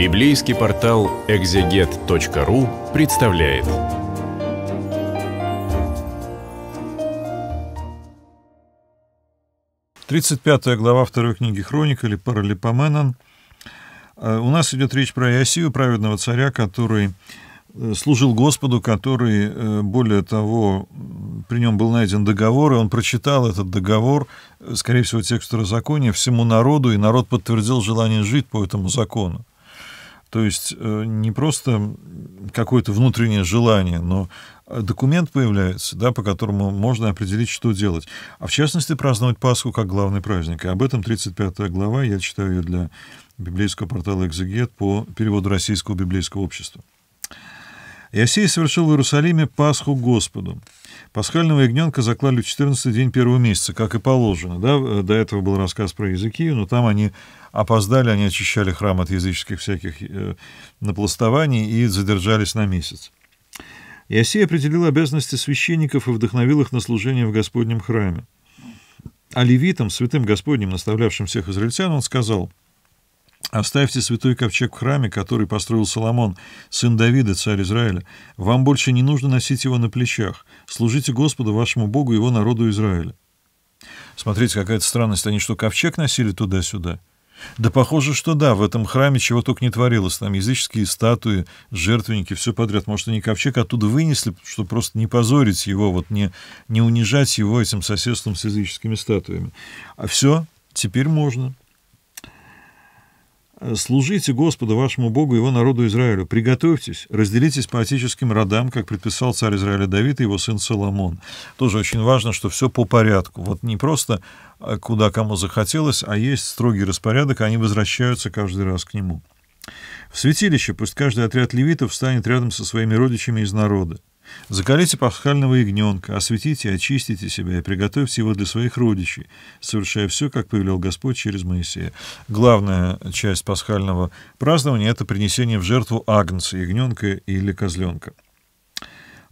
Библейский портал экзегет.ру представляет. Тридцать пятая глава второй книги Хроник или Паралипоменон. Э, у нас идет речь про Иосию, праведного царя, который э, служил Господу, который, э, более того, при нем был найден договор, и он прочитал этот договор, скорее всего, текст второзакония, всему народу, и народ подтвердил желание жить по этому закону. То есть э, не просто какое-то внутреннее желание, но э, документ появляется, да, по которому можно определить, что делать. А в частности, праздновать Пасху как главный праздник. И об этом 35 глава, я читаю ее для библейского портала «Экзегет» по переводу российского библейского общества. «Иосей совершил в Иерусалиме Пасху Господу, Пасхального ягненка заклали в 14 день первого месяца, как и положено. Да? До этого был рассказ про языки, но там они опоздали, они очищали храм от языческих всяких э, напластований и задержались на месяц. Иосия определил обязанности священников и вдохновил их на служение в Господнем храме. А левитам, святым Господним, наставлявшим всех израильтян, он сказал, Оставьте святой ковчег в храме, который построил Соломон, сын Давида, царь Израиля. Вам больше не нужно носить его на плечах. Служите Господу, вашему Богу, его народу Израиля. Смотрите, какая-то странность. Они что, ковчег носили туда-сюда? Да похоже, что да, в этом храме чего только не творилось. Там языческие статуи, жертвенники, все подряд. Может, они ковчег оттуда вынесли, чтобы просто не позорить его, вот не, не унижать его этим соседством с языческими статуями. А все, теперь можно. Служите Господу вашему Богу и его народу Израилю. Приготовьтесь, разделитесь по отеческим родам, как предписал царь Израиля Давид и его сын Соломон. Тоже очень важно, что все по порядку. Вот не просто а, куда кому захотелось, а есть строгий распорядок, они возвращаются каждый раз к нему. В святилище пусть каждый отряд левитов встанет рядом со своими родичами из народа. Закалите пасхального ягненка, осветите, очистите себя и приготовьте его для своих родичей, совершая все, как повелел Господь через Моисея. Главная часть пасхального празднования — это принесение в жертву агнца, ягненка или козленка.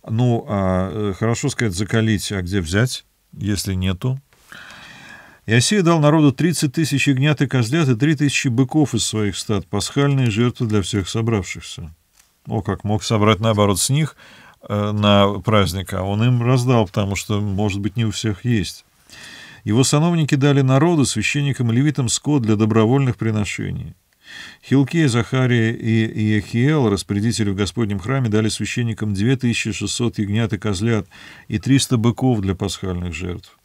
Ну, а, э, хорошо сказать «закалить», а где взять, если нету? Иосия дал народу 30 тысяч ягнят и козлят и 3 тысячи быков из своих стад, пасхальные жертвы для всех собравшихся. О, как мог собрать наоборот с них — Э, на праздник, а он им раздал, потому что, может быть, не у всех есть. Его сановники дали народу, священникам и левитам скот для добровольных приношений. Хилкия, Захария и Иехиел, распорядители в Господнем храме, дали священникам 2600 ягнят и козлят и 300 быков для пасхальных жертв.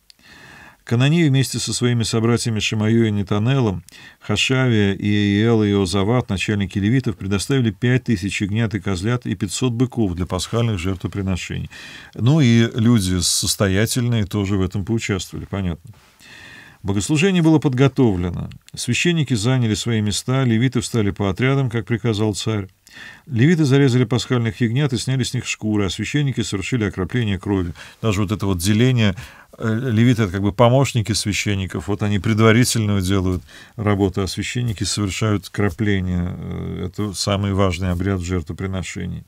Канании вместе со своими собратьями Шимаю и Нетанелом, Хашавия и Иэл и Озават, начальники левитов, предоставили 5000 ягнят и козлят и 500 быков для пасхальных жертвоприношений. Ну и люди состоятельные тоже в этом поучаствовали, понятно. Богослужение было подготовлено. Священники заняли свои места, левиты встали по отрядам, как приказал царь. Левиты зарезали пасхальных ягнят и сняли с них шкуры, а священники совершили окропление крови. Даже вот это вот деление Э, левиты — это как бы помощники священников, вот они предварительную делают работу, а священники совершают крапление. Э, это самый важный обряд жертвоприношений.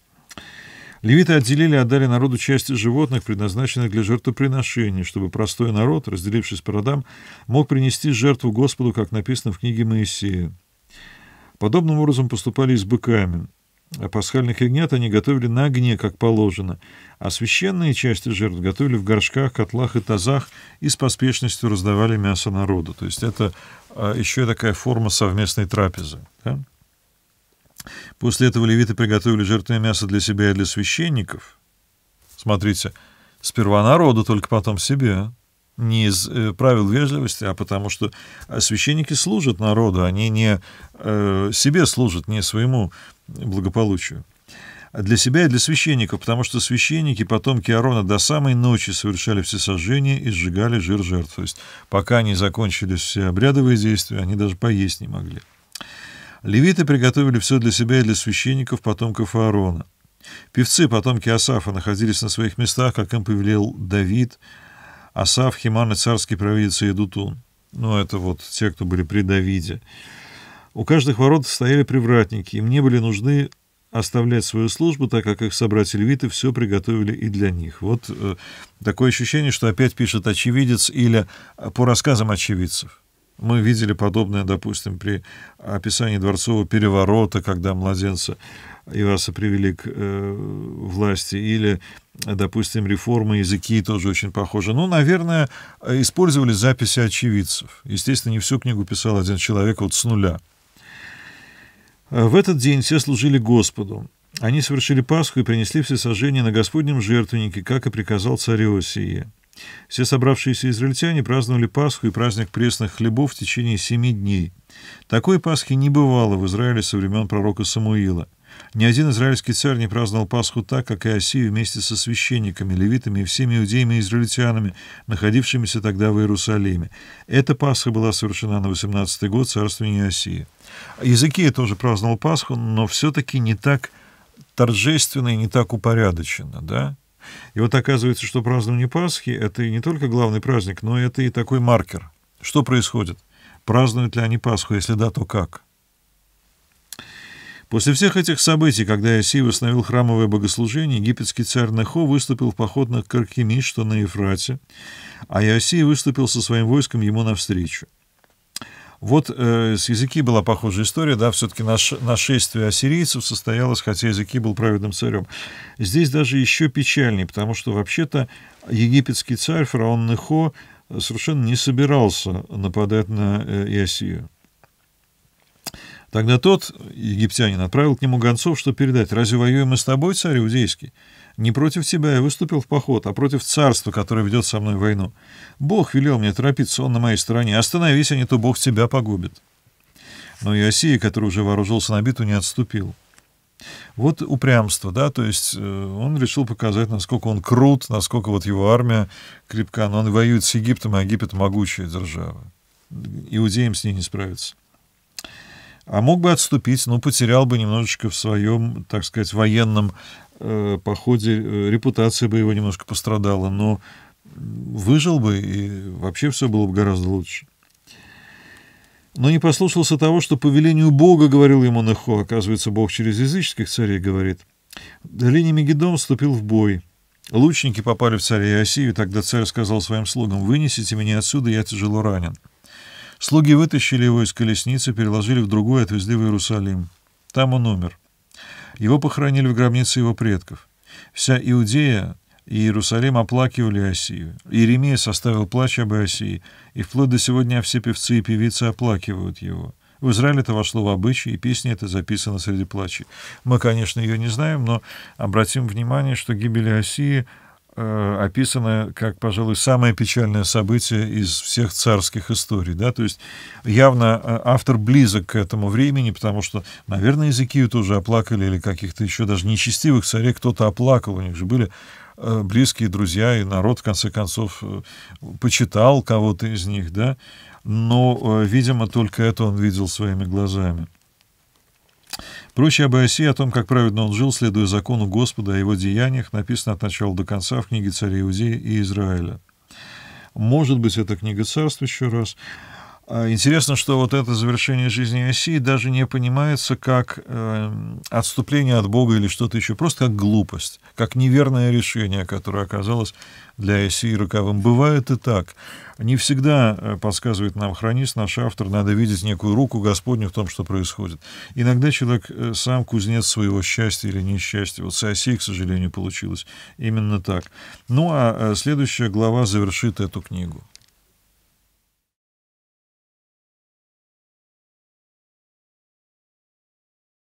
Левиты отделили и отдали народу части животных, предназначенных для жертвоприношений, чтобы простой народ, разделившись по родам, мог принести жертву Господу, как написано в книге Моисея. Подобным образом поступали и с быками. А пасхальных ягнят они готовили на огне, как положено, а священные части жертв готовили в горшках, котлах и тазах и с поспешностью раздавали мясо народу. То есть это а, еще такая форма совместной трапезы. Да? После этого левиты приготовили жертвенное мясо для себя и для священников. Смотрите, сперва народу, только потом себе. Не из э, правил вежливости, а потому что а, священники служат народу, они не э, себе служат, не своему благополучию. Для себя и для священников, потому что священники, потомки Арона, до самой ночи совершали все сожжения и сжигали жир жертв. То есть пока не закончились все обрядовые действия, они даже поесть не могли. Левиты приготовили все для себя и для священников, потомков Аарона. Певцы, потомки Асафа, находились на своих местах, как им повелел Давид, Асаф, Химан и царский провидец Едутун. Ну, это вот те, кто были при Давиде. У каждых ворот стояли привратники, им не были нужны оставлять свою службу, так как их собратья-львиты все приготовили и для них. Вот э, такое ощущение, что опять пишет очевидец или э, по рассказам очевидцев. Мы видели подобное, допустим, при описании дворцового переворота, когда младенца Иваса привели к э, власти, или, допустим, реформы языки тоже очень похожи. Ну, наверное, использовали записи очевидцев. Естественно, не всю книгу писал один человек вот с нуля. А в этот день все служили Господу. Они совершили Пасху и принесли все сожжения на Господнем жертвеннике, как и приказал царь Иосия. Все собравшиеся израильтяне праздновали Пасху и праздник пресных хлебов в течение семи дней. Такой Пасхи не бывало в Израиле со времен пророка Самуила. Ни один израильский царь не праздновал Пасху так, как и Осию вместе со священниками, левитами и всеми иудеями и израильтянами, находившимися тогда в Иерусалиме. Эта Пасха была совершена на 18-й год царствования Осии. Языкия тоже праздновал Пасху, но все-таки не так торжественно и не так упорядоченно, да? И вот оказывается, что празднование Пасхи — это не только главный праздник, но это и такой маркер. Что происходит? Празднуют ли они Пасху? Если да, то как? После всех этих событий, когда Иосиф восстановил храмовое богослужение, египетский царь Нехо выступил в поход на Каркемиш, что на Ефрате, а Иосиф выступил со своим войском ему навстречу. Вот э, с языки была похожая история, да, все-таки наш, нашествие ассирийцев состоялось, хотя языки был праведным царем. Здесь даже еще печальнее, потому что вообще-то египетский царь, фараон Нехо, совершенно не собирался нападать на э, Иосию. Тогда тот, египтянин, отправил к нему гонцов, чтобы передать, «Разве воюем мы с тобой, царь иудейский? Не против тебя я выступил в поход, а против царства, которое ведет со мной войну. Бог велел мне торопиться, он на моей стороне. Остановись, а не то Бог тебя погубит». Но Иосия, который уже вооружился на биту, не отступил. Вот упрямство, да, то есть э, он решил показать, насколько он крут, насколько вот его армия крепка, но он воюет с Египтом, а Египет могучая держава. Иудеям с ней не справиться а мог бы отступить, но ну, потерял бы немножечко в своем, так сказать, военном э, походе, э, репутация бы его немножко пострадала, но выжил бы, и вообще все было бы гораздо лучше. Но не послушался того, что по велению Бога, говорил ему Нехо, оказывается, Бог через языческих царей говорит. В долине Мегидон вступил в бой. Лучники попали в царя Иосию, тогда царь сказал своим слугам, «Вынесите меня отсюда, я тяжело ранен». Слуги вытащили его из колесницы, переложили в другую, отвезли в Иерусалим. Там он умер. Его похоронили в гробнице его предков. Вся Иудея и Иерусалим оплакивали Осию. Иеремия составил плач об Осии, и вплоть до сегодня все певцы и певицы оплакивают его. В Израиле это вошло в обычай, и песня эта записана среди плачей. Мы, конечно, ее не знаем, но обратим внимание, что гибель Осии — Э, описано как, пожалуй, самое печальное событие из всех царских историй. Да? То есть явно э, автор близок к этому времени, потому что, наверное, Иезекию тоже оплакали, или каких-то еще даже нечестивых царей кто-то оплакал. У них же были э, близкие друзья, и народ, в конце концов, почитал кого-то из них. Да? Но, видимо, только это он видел своими глазами. Прочие об Иосии, о том, как праведно он жил, следуя закону Господа о его деяниях, написано от начала до конца в книге царя Иудеи и Израиля. Может быть, это книга царств еще раз. А, интересно, что вот это завершение жизни России даже не понимается как э, отступление от Бога или что-то еще, просто как глупость, как неверное решение, которое оказалось для России роковым. Бывает и так. Не всегда, э, подсказывает нам хронист, наш автор, надо видеть некую руку Господню в том, что происходит. Иногда человек э, сам кузнец своего счастья или несчастья. Вот с Россией, к сожалению, получилось именно так. Ну а э, следующая глава завершит эту книгу.